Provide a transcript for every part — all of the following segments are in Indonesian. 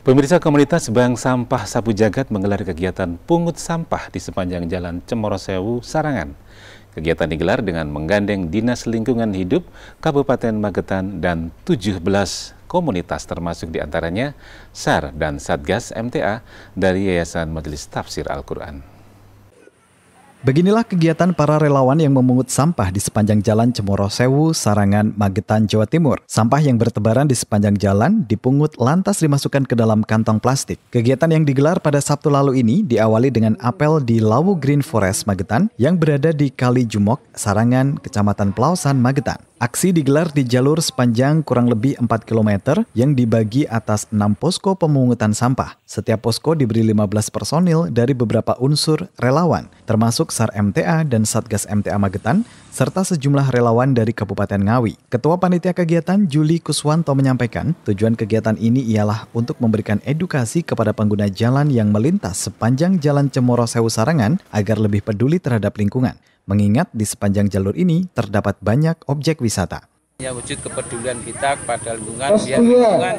Pemirsa komunitas Bank Sampah Sapu Jagat menggelar kegiatan pungut sampah di sepanjang jalan Cemoro Sewu, Sarangan. Kegiatan digelar dengan menggandeng Dinas Lingkungan Hidup Kabupaten Magetan dan 17 komunitas termasuk diantaranya SAR dan Satgas MTA dari Yayasan Majelis Tafsir Al-Quran. Beginilah kegiatan para relawan yang memungut sampah di sepanjang jalan Cemoro Sewu, Sarangan, Magetan, Jawa Timur. Sampah yang bertebaran di sepanjang jalan dipungut lantas dimasukkan ke dalam kantong plastik. Kegiatan yang digelar pada Sabtu lalu ini diawali dengan apel di Lawu Green Forest, Magetan yang berada di Kali Jumok, Sarangan, Kecamatan Pelausan, Magetan. Aksi digelar di jalur sepanjang kurang lebih 4 km yang dibagi atas 6 posko pemungutan sampah. Setiap posko diberi 15 personil dari beberapa unsur relawan, termasuk SAR MTA dan Satgas MTA Magetan, serta sejumlah relawan dari Kabupaten Ngawi. Ketua Panitia Kegiatan Juli Kuswanto menyampaikan, tujuan kegiatan ini ialah untuk memberikan edukasi kepada pengguna jalan yang melintas sepanjang Jalan Cemoro Sewu Sarangan agar lebih peduli terhadap lingkungan mengingat di sepanjang jalur ini terdapat banyak objek wisata. Ya wujud kepedulian kita kepada lingkungan, biar lingkungan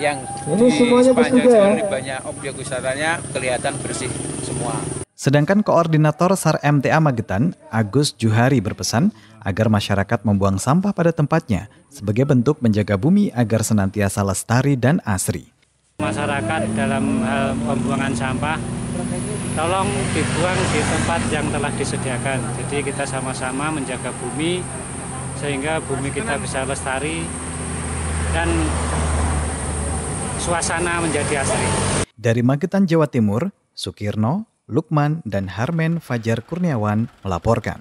yang ini di semuanya sepanjang ya? jalur ini banyak objek wisatanya kelihatan bersih semua. Sedangkan Koordinator SAR MTA Magetan, Agus Juhari berpesan agar masyarakat membuang sampah pada tempatnya sebagai bentuk menjaga bumi agar senantiasa lestari dan asri. Masyarakat dalam hal pembuangan sampah tolong dibuang di tempat yang telah disediakan. Jadi kita sama-sama menjaga bumi sehingga bumi kita bisa lestari dan suasana menjadi asri. Dari Magetan, Jawa Timur, Sukirno, Lukman, dan Harmen Fajar Kurniawan melaporkan.